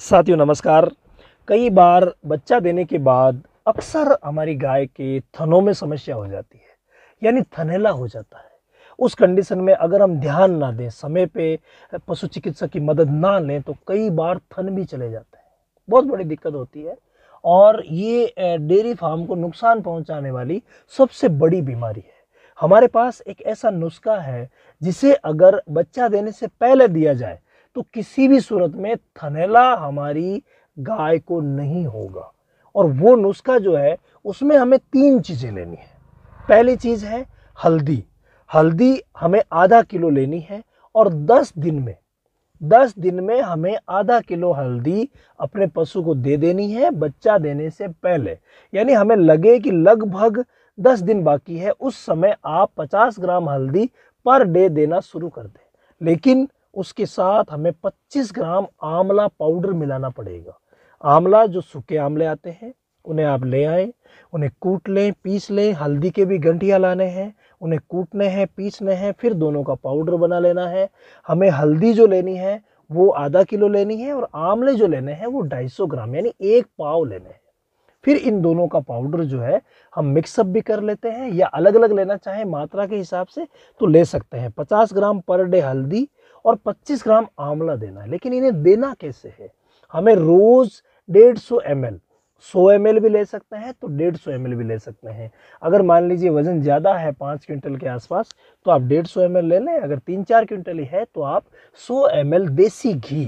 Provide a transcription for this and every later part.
साथियों नमस्कार कई बार बच्चा देने के बाद अक्सर हमारी गाय के थनों में समस्या हो जाती है यानी थनेला हो जाता है उस कंडीशन में अगर हम ध्यान ना दें समय पे पशु चिकित्सक की मदद ना लें तो कई बार थन भी चले जाते हैं बहुत बड़ी दिक्कत होती है और ये डेयरी फार्म को नुकसान पहुंचाने वाली सबसे बड़ी बीमारी है हमारे पास एक ऐसा नुस्खा है जिसे अगर बच्चा देने से पहले दिया जाए तो किसी भी सूरत में थनेला हमारी गाय को नहीं होगा और वो नुस्खा जो है उसमें हमें तीन चीज़ें लेनी है पहली चीज़ है हल्दी हल्दी हमें आधा किलो लेनी है और दस दिन में दस दिन में हमें आधा किलो हल्दी अपने पशु को दे देनी है बच्चा देने से पहले यानी हमें लगे कि लगभग दस दिन बाकी है उस समय आप पचास ग्राम हल्दी पर डे दे देना शुरू कर दें लेकिन उसके साथ हमें 25 ग्राम आंवला पाउडर मिलाना पड़ेगा आंवला जो सूखे आंवले आते हैं उन्हें आप ले आए उन्हें कूट लें पीस लें हल्दी के भी गंठिया लाने हैं उन्हें कूटने हैं पीसने हैं फिर दोनों का पाउडर बना लेना है हमें हल्दी जो लेनी है वो आधा किलो लेनी है और आंवले जो लेने हैं वो ढाई सौ ग्राम यानी एक पाव लेने हैं फिर इन दोनों का पाउडर जो है हम मिक्सअप भी कर लेते हैं या अलग अलग लेना चाहें मात्रा के हिसाब से तो ले सकते हैं पचास ग्राम पर डे हल्दी और 25 ग्राम आंवला देना है लेकिन इन्हें देना कैसे है हमें रोज़ डेढ़ सौ एम एल सौ एम भी ले सकते हैं तो डेढ़ सौ एम भी ले सकते हैं अगर मान लीजिए वज़न ज़्यादा है पाँच क्विंटल के आसपास तो आप डेढ़ सौ एम ले लें अगर तीन चार क्विंटल ही है तो आप सौ एम देसी घी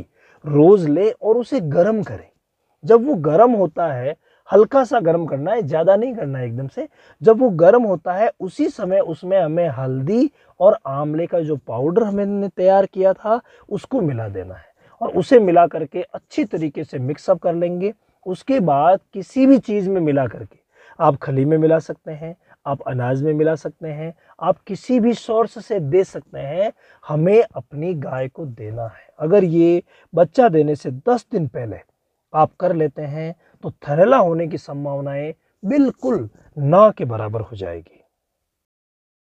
रोज़ लें और उसे गर्म करें जब वो गर्म होता है हल्का सा गर्म करना है ज़्यादा नहीं करना है एकदम से जब वो गर्म होता है उसी समय उसमें हमें हल्दी और आंवले का जो पाउडर हमने तैयार किया था उसको मिला देना है और उसे मिला करके अच्छी तरीके से मिक्सअप कर लेंगे उसके बाद किसी भी चीज़ में मिला करके आप खली में मिला सकते हैं आप अनाज में मिला सकते हैं आप किसी भी सोर्स से दे सकते हैं हमें अपनी गाय को देना है अगर ये बच्चा देने से दस दिन पहले आप कर लेते हैं तो थैला होने की संभावनाएं बिल्कुल ना के बराबर हो जाएगी